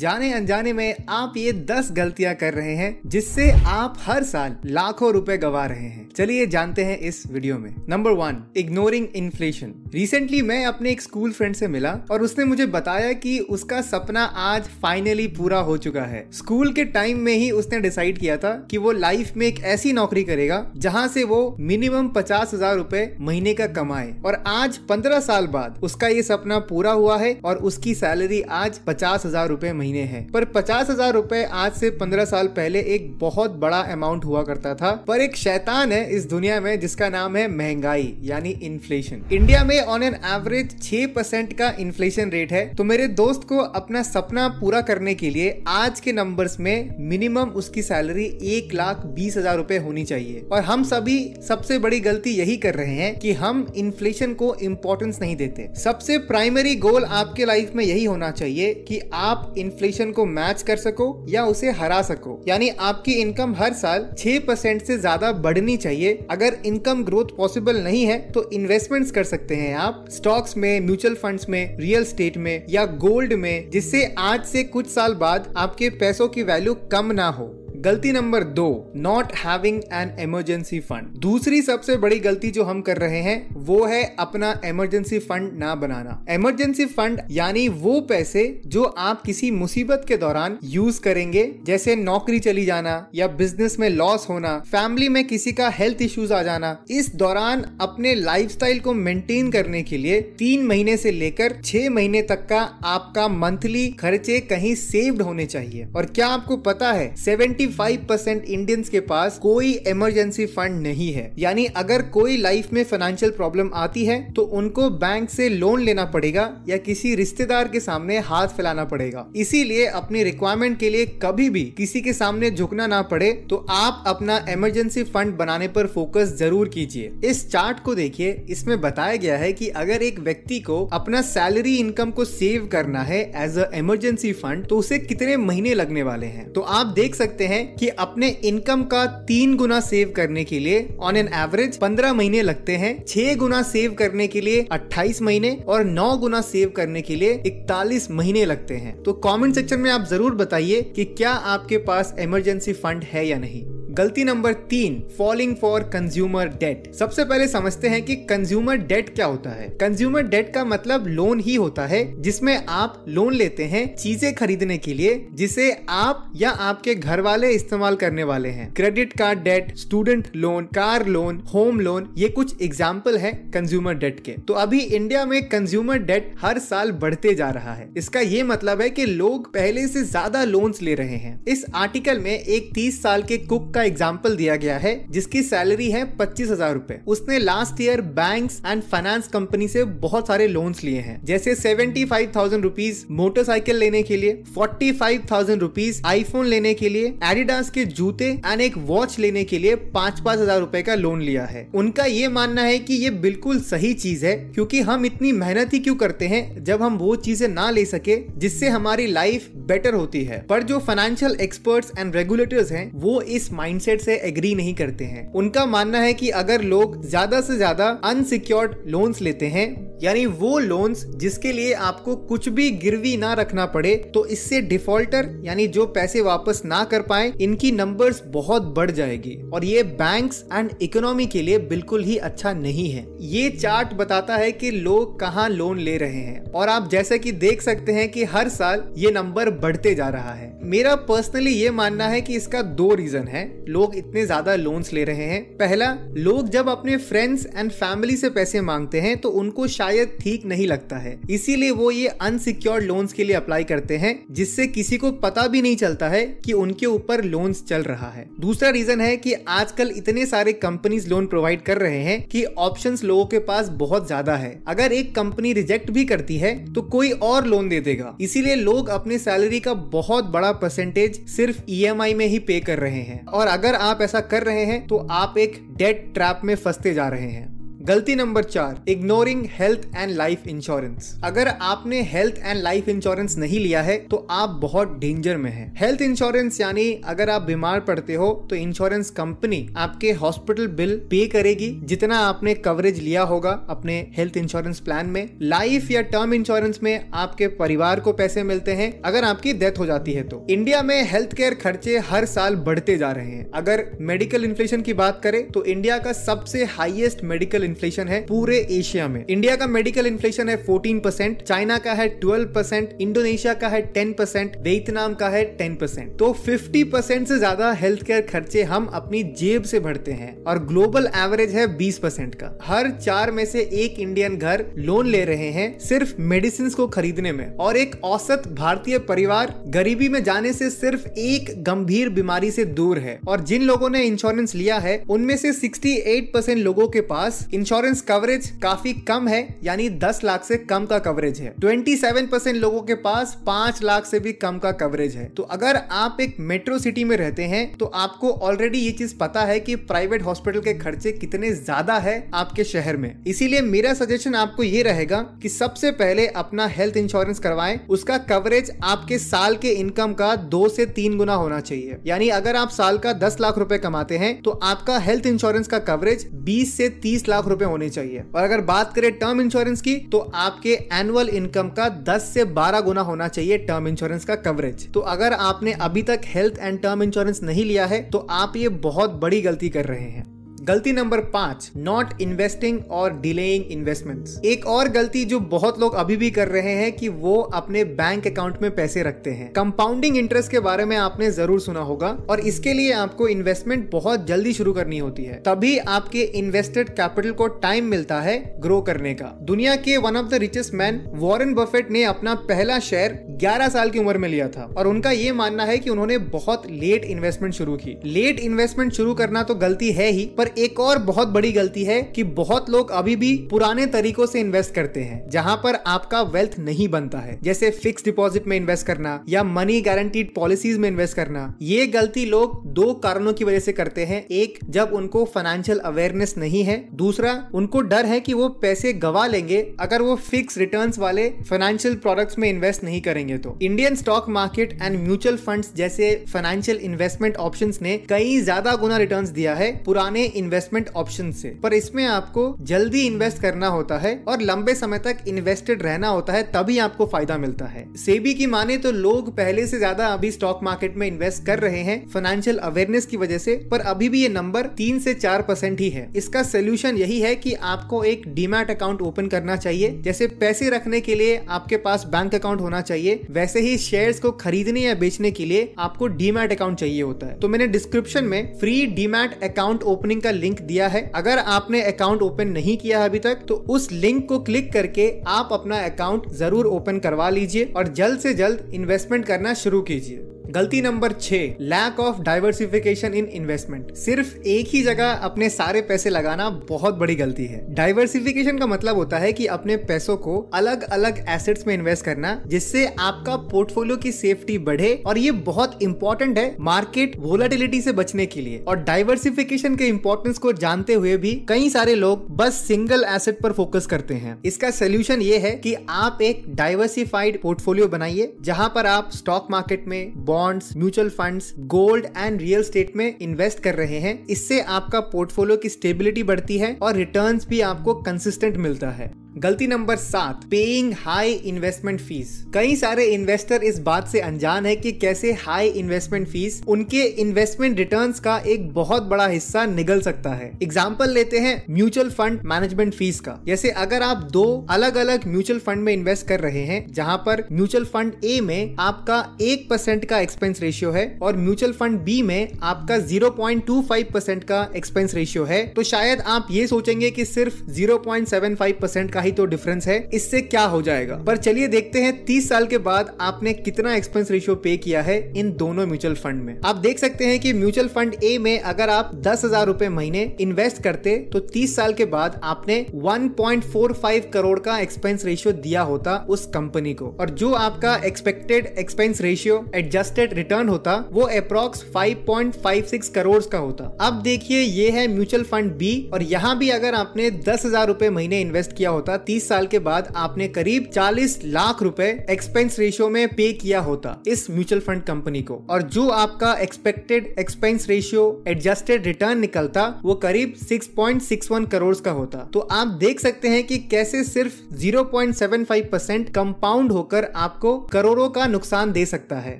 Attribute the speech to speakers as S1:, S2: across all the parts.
S1: जाने अनजाने में आप ये दस गलतियां कर रहे हैं जिससे आप हर साल लाखों रुपए गवा रहे हैं चलिए जानते हैं इस वीडियो में number one ignoring inflation recently मैं अपने एक स्कूल फ्रेंड से मिला और उसने मुझे बताया कि उसका सपना आज फाइनली पूरा हो चुका है स्कूल के टाइम में ही उसने डिसाइड किया था कि वो लाइफ में एक ऐसी नौकरी करेगा जहाँ से वो मिनिमम पचास हजार रूपए महीने का कमाए और आज पंद्रह साल बाद उसका ये सपना पूरा हुआ है और उसकी सैलरी आज पचास हजार रूपए महीने है पर पचास हजार रूपए आज से पंद्रह साल पहले एक बहुत बड़ा अमाउंट हुआ करता था पर एक शैतान है इस दुनिया में जिसका नाम है महंगाई यानी इन्फ्लेशन इंडिया में ऑन एन एवरेज छह परसेंट का इन्फ्लेशन रेट है तो मेरे दोस्त को अपना सपना पूरा करने के लिए आज के नंबर में मिनिमम उसकी सैलरी एक लाख बीस हजार रूपए होनी चाहिए और हम सभी सबसे बड़ी गलती यही कर रहे हैं कि हम इन्फ्लेशन को इम्पोर्टेंस नहीं देते सबसे प्राइमरी गोल आपके लाइफ में यही होना चाहिए कि आप इन इन्फ्लेशन को मैच कर सको या उसे हरा सको यानी आपकी इनकम हर साल 6% ऐसी ज्यादा बढ़नी चाहिए अगर इनकम ग्रोथ पॉसिबल नहीं है तो इन्वेस्टमेंट कर सकते हैं आप स्टॉक्स में म्यूचुअल फंड में रियल स्टेट में या गोल्ड में जिससे आज से कुछ साल बाद आपके पैसों की वैल्यू कम ना हो गलती नंबर दो not having an emergency fund दूसरी सबसे बड़ी गलती जो हम कर रहे हैं वो है अपना इमरजेंसी फंड ना बनाना इमरजेंसी फंड यानी वो पैसे जो आप किसी मुसीबत के दौरान यूज करेंगे जैसे नौकरी चली जाना या बिजनेस में लॉस होना फैमिली में किसी का हेल्थ इश्यूज आ जाना इस दौरान अपने लाइफ को मेंटेन करने के लिए तीन महीने से लेकर छह महीने तक का आपका मंथली खर्चे कहीं सेव्ड होने चाहिए और क्या आपको पता है सेवेंटी 85 परसेंट इंडियंस के पास कोई इमरजेंसी फंड नहीं है यानी अगर कोई लाइफ में फाइनेंशियल प्रॉब्लम आती है तो उनको बैंक से लोन लेना पड़ेगा या किसी रिश्तेदार के सामने हाथ फैलाना पड़ेगा इसीलिए अपनी रिक्वायरमेंट के लिए कभी भी किसी के सामने झुकना ना पड़े तो आप अपना इमरजेंसी फंड बनाने पर फोकस जरूर कीजिए इस चार्ट को देखिए इसमें बताया गया है कि अगर एक व्यक्ति को अपना सैलरी इनकम को सेव करना है एज अ इमरजेंसी फंड तो उसे कितने महीने लगने वाले हैं तो आप देख सकते हैं है कि अपने इनकम का तीन गुना सेव करने के लिए ऑन एन एवरेज पंद्रह महीने लगते हैं छह गुना सेव करने के लिए अट्ठाईस महीने और नौ गुना सेव करने के लिए इकतालीस महीने लगते हैं तो कॉमेंट सेक्शन में आप जरूर बताइए की क्या आपके पास इमरजेंसी फंड है या नहीं गलती नंबर तीन फॉलिंग फॉर कंज्यूमर डेट सबसे पहले समझते हैं कि कंज्यूमर डेट क्या होता है कंज्यूमर डेट का मतलब लोन ही होता है जिसमें आप लोन लेते हैं चीजें खरीदने के लिए जिसे आप या आपके घर वाले इस्तेमाल करने वाले हैं credit card debt student loan car loan home loan ये कुछ एग्जाम्पल है कंज्यूमर डेट के तो अभी इंडिया में कंज्यूमर डेट हर साल बढ़ते जा रहा है इसका ये मतलब है की लोग पहले से ज्यादा लोन्स ले रहे हैं इस आर्टिकल में एक तीस साल के कुक का का एग्जाम्पल दिया गया है जिसकी सैलरी है पच्चीस हजार रूपए उसने last year bank and finance company से बहुत सारे लोन्स लिए हैं जैसे seventy five thousand rupees motorcycle लेने के लिए forty five thousand rupees iPhone लेने के लिए एडिडास के जूते एंड एक वॉच लेने के लिए पांच पांच हजार रूपए का लोन लिया है उनका ये मानना है की ये बिल्कुल सही चीज है क्यूँकी हम इतनी मेहनत ही क्यूँ करते हैं जब हम वो चीजें ना ले सके जिससे हमारी लाइफ बेटर होती है पर जो फाइनेंशियल एक्सपर्ट्स एंड रेगुलेटर्स हैं वो इस माइंड माइंडसेट से एग्री नहीं करते हैं उनका मानना है कि अगर लोग ज्यादा से ज्यादा अनसिक्योर्ड लोन्स लेते हैं यानी वो लोन्स जिसके लिए आपको कुछ भी गिरवी ना रखना पड़े तो इससे डिफॉल्टर यानी जो पैसे वापस ना कर पाए इनकी नंबर्स बहुत बढ़ जाएगी और ये बैंक्स एंड इकोनॉमी के लिए बिल्कुल ही अच्छा नहीं है ये चार्ट बताता है कि लोग कहाँ लोन ले रहे हैं और आप जैसे कि देख सकते हैं कि हर साल ये नंबर बढ़ते जा रहा है मेरा पर्सनली ये मानना है कि इसका दो रीजन है लोग इतने ज्यादा लोन्स ले रहे हैं पहला लोग जब अपने फ्रेंड्स एंड फैमिली से पैसे मांगते हैं तो उनको शायद ठीक नहीं लगता है इसीलिए वो ये अनसिक्योर्ड लोन्स के लिए अप्लाई करते हैं जिससे किसी को पता भी नहीं चलता है कि उनके ऊपर लोन्स चल रहा है दूसरा रीजन है कि आजकल इतने सारे कंपनीज लोन प्रोवाइड कर रहे हैं कि ऑप्शंस लोगों के पास बहुत ज्यादा है अगर एक कंपनी रिजेक्ट भी करती है तो कोई और लोन दे देगा इसीलिए लोग अपने सैलरी का बहुत बड़ा परसेंटेज सिर्फ ई e में ही पे कर रहे हैं और अगर आप ऐसा कर रहे हैं तो आप एक डेड ट्रैप में फंसते जा रहे हैं गलती नंबर चार ignoring health and life insurance अगर आपने हेल्थ एंड लाइफ इंश्योरेंस नहीं लिया है तो आप बहुत डेंजर में हैं। हेल्थ इंश्योरेंस यानी अगर आप बीमार पड़ते हो तो इंश्योरेंस कंपनी आपके हॉस्पिटल बिल पे करेगी जितना आपने कवरेज लिया होगा अपने हेल्थ इंश्योरेंस प्लान में लाइफ या टर्म इंश्योरेंस में आपके परिवार को पैसे मिलते हैं अगर आपकी डेथ हो जाती है तो इंडिया में हेल्थ केयर खर्चे हर साल बढ़ते जा रहे हैं अगर मेडिकल इन्फ्लेशन की बात करें तो इंडिया का सबसे हाइएस्ट मेडिकल इन्फ्लेशन है पूरे एशिया में इंडिया का मेडिकल इन्फ्लेशन है फोर्टीन परसेंट चाइना का है ट्वेल्व परसेंट इंडोनेशिया का है टेन परसेंट वियतनाम का है टेन परसेंट तो फिफ्टी परसेंट से ज्यादा हेल्थ केयर खर्चे हम अपनी जेब से भरते हैं और ग्लोबल एवरेज है बीस परसेंट का हर चार में से एक इंडियन घर लोन ले रहे हैं सिर्फ मेडिसिन को खरीदने में और एक औसत भारतीय परिवार गरीबी में जाने से सिर्फ एक गंभीर बीमारी से दूर है और जिन लोगों ने इंश्योरेंस लिया है उनमें से 68 परसेंट लोगों के पास इन इंश्योरेंस कवरेज काफी कम है यानी 10 लाख से कम का कवरेज है 27 परसेंट लोगों के पास 5 लाख से भी कम का कवरेज है तो अगर आप एक मेट्रो सिटी में रहते हैं तो आपको ऑलरेडी ये चीज पता है कि प्राइवेट हॉस्पिटल के खर्चे कितने ज्यादा है आपके शहर में इसीलिए मेरा सजेशन आपको ये रहेगा की सबसे पहले अपना हेल्थ इंश्योरेंस करवाए उसका कवरेज आपके साल के इनकम का दो से तीन गुना होना चाहिए यानी अगर आप साल का दस लाख रुपए कमाते हैं तो आपका हेल्थ इंश्योरेंस का कवरेज बीस से तीस लाख रुपए होनी चाहिए और अगर बात करें टर्म इंश्योरेंस की तो आपके एनुअल इनकम का दस से बारह गुना होना चाहिए टर्म इंश्योरेंस का कवरेज तो अगर आपने अभी तक हेल्थ एंड टर्म इंश्योरेंस नहीं लिया है तो आप ये बहुत बड़ी गलती कर रहे हैं गलती नंबर पांच नॉट इन्वेस्टिंग और डिलेइंग इन्वेस्टमेंट एक और गलती जो बहुत लोग अभी भी कर रहे हैं कि वो अपने बैंक अकाउंट में पैसे रखते हैं कंपाउंडिंग इंटरेस्ट के बारे में आपने जरूर सुना होगा और इसके लिए आपको इन्वेस्टमेंट बहुत जल्दी शुरू करनी होती है तभी आपके इन्वेस्टेड कैपिटल को टाइम मिलता है ग्रो करने का दुनिया के one of the richest man Warren Buffett ने अपना पहला शेयर 11 साल की उम्र में लिया था और उनका ये मानना है कि उन्होंने बहुत लेट इन्वेस्टमेंट शुरू की लेट इन्वेस्टमेंट शुरू करना तो गलती है ही पर एक और बहुत बड़ी गलती है कि बहुत लोग अभी भी पुराने तरीकों से इन्वेस्ट करते हैं जहां पर आपका वेल्थ नहीं बनता है जैसे फिक्स डिपॉजिट में इन्वेस्ट करना या मनी गारंटीड पॉलिसीज में इन्वेस्ट करना ये गलती लोग दो कारणों की वजह से करते हैं एक जब उनको फाइनेंशियल अवेयरनेस नहीं है दूसरा उनको डर है कि वो पैसे गवा लेंगे अगर वो फिक्स रिटर्न वाले फाइनेंशियल प्रोडक्ट्स में इन्वेस्ट नहीं करेंगे तो Indian stock market and mutual funds जैसे फाइनेंशियल इन्वेस्टमेंट ऑप्शंस ने कई ज्यादा गुना रिटर्न्स दिया है पुराने इन्वेस्टमेंट ऑप्शन से पर इसमें आपको जल्दी इन्वेस्ट करना होता है और लंबे समय तक इन्वेस्टेड रहना होता है तभी आपको फायदा मिलता है सेबी की माने तो लोग पहले से ज्यादा अभी स्टॉक मार्केट में इन्वेस्ट कर रहे हैं फाइनेंशियल अवेयरनेस की वजह से पर अभी भी ये नंबर तीन से चार परसेंट ही है इसका सोल्यूशन यही है कि आपको एक डीमैट अकाउंट ओपन करना चाहिए जैसे पैसे रखने के लिए आपके पास बैंक अकाउंट होना चाहिए वैसे ही शेयर को खरीदने या बेचने के लिए आपको डीमैट अकाउंट चाहिए होता है तो मैंने डिस्क्रिप्शन में फ्री डीमैट अकाउंट ओपनिंग का लिंक दिया है अगर आपने अकाउंट ओपन नहीं किया अभी तक तो उस लिंक को क्लिक करके आप अपना अकाउंट जरूर ओपन करवा लीजिए और जल्द से जल्द इन्वेस्टमेंट करना शुरू कीजिए गलती नंबर छह lack of diversification in investment सिर्फ एक ही जगह अपने सारे पैसे लगाना बहुत बड़ी गलती है डाइवर्सिफिकेशन का मतलब होता है कि अपने पैसों को अलग अलग एसेट्स में इन्वेस्ट करना जिससे आपका पोर्टफोलियो की सेफ्टी बढ़े और ये बहुत इंपॉर्टेंट है मार्केट वोलाटिलिटी से बचने के लिए और डाइवर्सिफिकेशन के इम्पोर्टेंस को जानते हुए भी कई सारे लोग बस सिंगल एसेट पर फोकस करते हैं इसका सोल्यूशन ये है कि आप एक डाइवर्सिफाइड पोर्टफोलियो बनाइए जहाँ पर आप स्टॉक मार्केट में bond bonds mutual funds gold and real estate में इन्वेस्ट कर रहे हैं इससे आपका पोर्टफोलियो की स्टेबिलिटी बढ़ती है और रिटर्न भी आपको कंसिस्टेंट मिलता है गलती नंबर सात पेइंग हाई इन्वेस्टमेंट फीस कई सारे इन्वेस्टर इस बात से अनजान है कि कैसे हाई इन्वेस्टमेंट फीस उनके इन्वेस्टमेंट रिटर्न्स का एक बहुत बड़ा हिस्सा निगल सकता है एग्जाम्पल लेते हैं म्यूचुअल फंड मैनेजमेंट फीस का जैसे अगर आप दो अलग अलग म्यूचुअल फंड में इन्वेस्ट कर रहे हैं जहाँ पर म्यूचुअल फंड ए में आपका एक परसेंट का एक्सपेंस रेशियो है और म्यूचुअल फंड बी में आपका zero point two five percent का एक्सपेंस रेशियो है तो शायद आप ये सोचेंगे की सिर्फ zero point seven five percent का ही तो डिफरेंस है इससे क्या हो जाएगा पर चलिए देखते हैं तीस साल के बाद आपने कितना एक्सपेंस रेशियो पे किया है इन दोनों म्यूचुअल फंड में आप देख सकते हैं कि म्यूचुअल फंड ए में अगर आप दस हजार रूपए महीने इन्वेस्ट करते तो तीस साल के बाद आपने 1.45 करोड़ का एक्सपेंस रेशियो दिया होता उस कंपनी को और जो आपका expected expense ratio adjusted return होता वो अप्रोक्स 5.56 करोड़ का होता अब देखिए ये है म्यूचुअल फंड बी और यहाँ भी अगर आपने दस हजार रूपए महीने इन्वेस्ट किया होता होता 30 साल के बाद आपने करीब चालीस लाख रूपए एक्सपेंस रेशियो में पे किया होता इस म्यूचुअल फंड कंपनी को और जो आपका expected expense ratio adjusted return निकलता वो करीब 6.61 करोड़ का होता तो आप देख सकते हैं कि कैसे सिर्फ 0.75 परसेंट कंपाउंड होकर आपको करोड़ों का नुकसान दे सकता है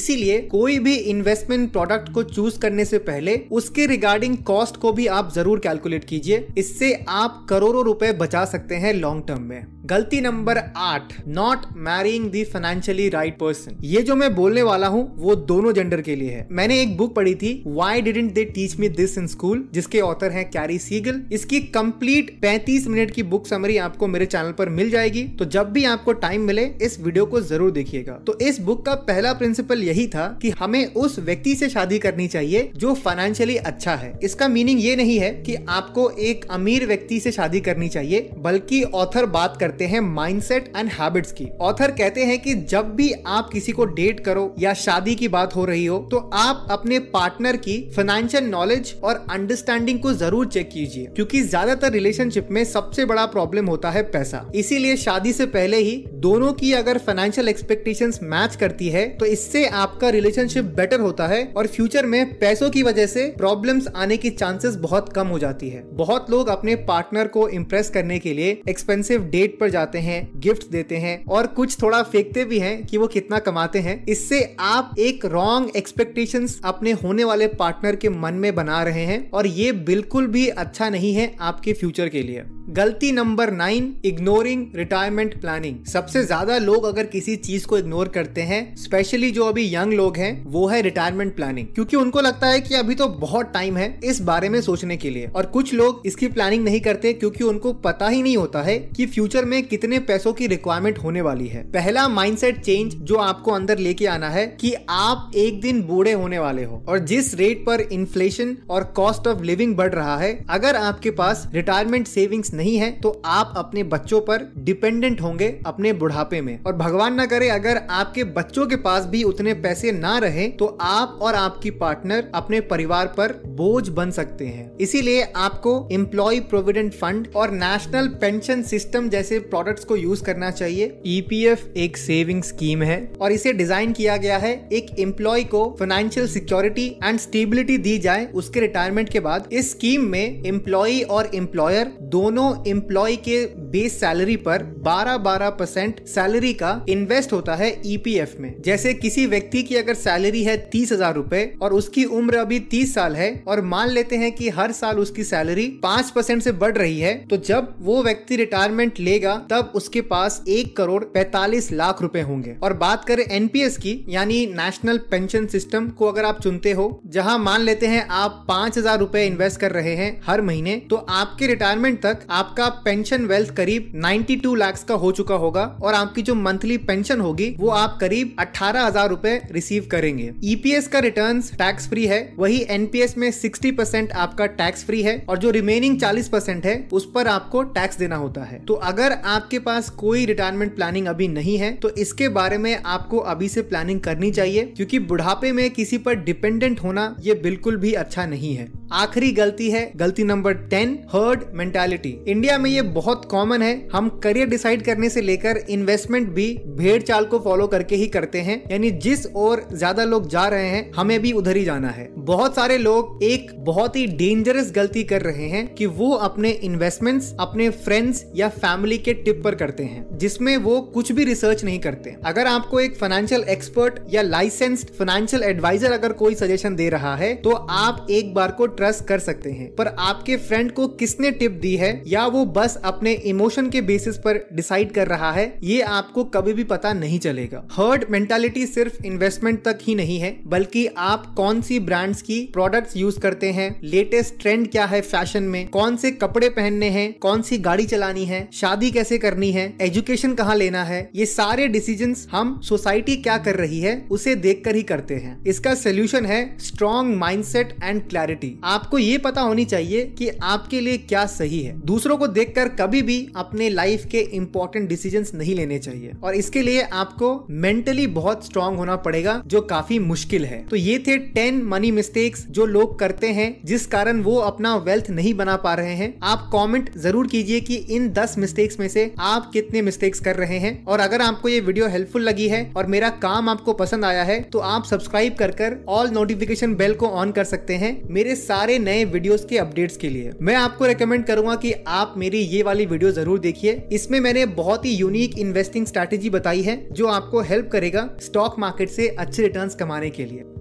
S1: इसीलिए कोई भी इन्वेस्टमेंट प्रोडक्ट को चूज करने से पहले उसके रिगार्डिंग कॉस्ट को भी आप जरूर कैलकुलेट कीजिए इससे आप करोड़ों रुपए बचा सकते हैं लॉन्ग टर्म में गलती नंबर आठ not marrying the financially right person ये जो मैं बोलने वाला हूँ वो दोनों जेंडर के लिए है मैंने एक बुक पढ़ी थी why didn't they teach me this in school जिसके ऑथर है कैरी सीगल इसकी कंप्लीट पैंतीस मिनट की बुक समरी आपको मेरे चैनल पर मिल जाएगी तो जब भी आपको टाइम मिले इस वीडियो को जरूर देखिएगा तो इस बुक का पहला प्रिंसिपल यही था कि हमें उस व्यक्ति से शादी करनी चाहिए जो फाइनेंशियली अच्छा है इसका मीनिंग ये नहीं है कि आपको एक अमीर व्यक्ति से शादी करनी चाहिए बल्कि ऑथर ऑथर बात करते हैं माइंडसेट एंड हैबिट्स की ऑथर कहते हैं कि जब भी आप किसी को डेट करो या शादी की बात हो रही हो तो आप अपने पार्टनर की फाइनेंशियल नॉलेज और अंडरस्टैंडिंग को जरूर चेक कीजिए क्योंकि ज्यादातर रिलेशनशिप में सबसे बड़ा प्रॉब्लम होता है पैसा इसीलिए शादी से पहले ही दोनों की अगर फाइनेंशियल एक्सपेक्टेशन मैच करती है तो इससे आपका रिलेशनशिप बेटर होता है और फ्यूचर में पैसों की वजह से प्रॉब्लम आने की चांसेस बहुत कम हो जाती है बहुत लोग अपने पार्टनर को इम्प्रेस करने के लिए एक्सपेंस एक्सपेंसिव डेट पर जाते हैं गिफ्ट देते हैं और कुछ थोड़ा फेंकते भी हैं कि वो कितना कमाते हैं इससे आप एक रॉन्ग एक्सपेक्टेशन अपने होने वाले पार्टनर के मन में बना रहे हैं और ये बिल्कुल भी अच्छा नहीं है आपके फ्यूचर के लिए गलती number nine ignoring retirement planning सबसे ज्यादा लोग अगर किसी चीज को इग्नोर करते हैं स्पेशली जो अभी यंग लोग हैं वो है रिटायरमेंट प्लानिंग क्योंकि उनको लगता है कि अभी तो बहुत टाइम है इस बारे में सोचने के लिए और कुछ लोग इसकी प्लानिंग नहीं करते क्योंकि उनको पता ही नहीं होता है कि फ्यूचर में कितने पैसों की रिक्वायरमेंट होने वाली है पहला माइंडसेट चेंज जो आपको अंदर लेके आना है कि आप एक दिन बूढ़े होने वाले हो और जिस रेट पर इन्फ्लेशन और कॉस्ट ऑफ लिविंग बढ़ रहा है अगर आपके पास रिटायरमेंट सेविंग्स नहीं नहीं है तो आप अपने बच्चों पर डिपेंडेंट होंगे अपने बुढ़ापे में और भगवान ना करे अगर आपके बच्चों के पास भी उतने पैसे ना रहे तो आप और आपकी पार्टनर अपने परिवार पर बोझ बन सकते हैं इसीलिए आपको एम्प्लॉय प्रोविडेंट फंड और नेशनल पेंशन सिस्टम जैसे प्रोडक्ट्स को यूज करना चाहिए ईपीएफ e एक सेविंग स्कीम है और इसे डिजाइन किया गया है एक एम्प्लॉय को फाइनेंशियल सिक्योरिटी एंड स्टेबिलिटी दी जाए उसके रिटायरमेंट के बाद इस स्कीम में एम्प्लॉय और एम्प्लॉयर दोनों एम्प्लॉय के बेस सैलरी पर 12-12 परसेंट सैलरी का इन्वेस्ट होता है ईपीएफ e में जैसे किसी व्यक्ति की अगर सैलरी है तीस हजार रूपए और उसकी उम्र अभी तीस साल है और मान लेते हैं कि हर साल उसकी सैलरी पांच परसेंट से बढ़ रही है तो जब वो व्यक्ति रिटायरमेंट लेगा तब उसके पास एक करोड़ पैतालीस लाख रूपए होंगे और बात करें एनपीएस की यानी नेशनल पेंशन सिस्टम को अगर आप चुनते हो जहाँ मान लेते हैं आप पांच हजार रूपए इन्वेस्ट कर रहे हैं हर महीने तो आपके रिटायरमेंट तक आपका पेंशन वेल्थ करीब 92 लाख का हो चुका होगा और आपकी जो मंथली पेंशन होगी वो आप करीब अठारह हजार रूपए रिसीव करेंगे ईपीएस e का रिटर्न टैक्स फ्री है वही एनपीएस में सिक्सटी परसेंट आपका टैक्स फ्री है और जो रिमेनिंग चालीस परसेंट है उस पर आपको टैक्स देना होता है तो अगर आपके पास कोई रिटायरमेंट प्लानिंग अभी नहीं है तो इसके बारे में आपको अभी से प्लानिंग करनी चाहिए क्योंकि बुढ़ापे में किसी पर डिपेंडेंट होना ये बिल्कुल भी अच्छा नहीं है आखिरी गलती है गलती number ten herd mentality India में ये बहुत कॉमन है हम करियर डिसाइड करने से लेकर इन्वेस्टमेंट भी भेड़ चाल को फॉलो करके ही करते हैं यानी जिस और ज्यादा लोग जा रहे हैं हमें भी उधर ही जाना है बहुत सारे लोग एक बहुत ही डेंजरस गलती कर रहे हैं कि वो अपने इन्वेस्टमेंट्स अपने फ्रेंड्स या फैमिली के टिप पर करते हैं जिसमें वो कुछ भी रिसर्च नहीं करते अगर आपको एक फाइनेंशियल एक्सपर्ट या लाइसेंस्ड फाइनेंशियल एडवाइजर अगर कोई सजेशन दे रहा है तो आप एक बार को ट्रस्ट कर सकते हैं पर आपके फ्रेंड को किसने टिप दी है या या वो बस अपने इमोशन के बेसिस पर डिसाइड कर रहा है ये आपको कभी भी पता नहीं चलेगा हर्ड मेंटालिटी सिर्फ इन्वेस्टमेंट तक ही नहीं है बल्कि आप कौन सी ब्रांड्स की प्रोडक्ट्स यूज करते हैं लेटेस्ट ट्रेंड क्या है फैशन में कौन से कपड़े पहनने हैं कौन सी गाड़ी चलानी है शादी कैसे करनी है एजुकेशन कहाँ लेना है ये सारे डिसीजन हम सोसाइटी क्या कर रही है उसे देख कर ही करते हैं इसका सोल्यूशन है स्ट्रॉन्ग माइंड एंड क्लैरिटी आपको ये पता होनी चाहिए की आपके लिए क्या सही है दूसरा दूसरों को देखकर कभी भी अपने लाइफ के इंपॉर्टेंट डिसीजन नहीं लेने चाहिए और इसके लिए आपको मेंटली बहुत स्ट्रांग होना पड़ेगा जो काफी मुश्किल है तो ये थे टेन मनी मिस्टेक्स जो लोग करते हैं जिस कारण वो अपना वेल्थ नहीं बना पा रहे हैं आप कॉमेंट जरूर कीजिए कि इन दस मिस्टेक्स में से आप कितने मिस्टेक्स कर रहे हैं और अगर आपको ये वीडियो हेल्पफुल लगी है और मेरा काम आपको पसंद आया है तो आप सब्सक्राइब कर कर ऑल नोटिफिकेशन बेल को ऑन कर सकते हैं मेरे सारे नए वीडियोस के अपडेट्स के लिए मैं आपको रिकमेंड करूंगा कि आप आप मेरी ये वाली वीडियो जरूर देखिए इसमें मैंने बहुत ही यूनिक इन्वेस्टिंग स्ट्रेटेजी बताई है जो आपको हेल्प करेगा स्टॉक मार्केट से अच्छे रिटर्न कमाने के लिए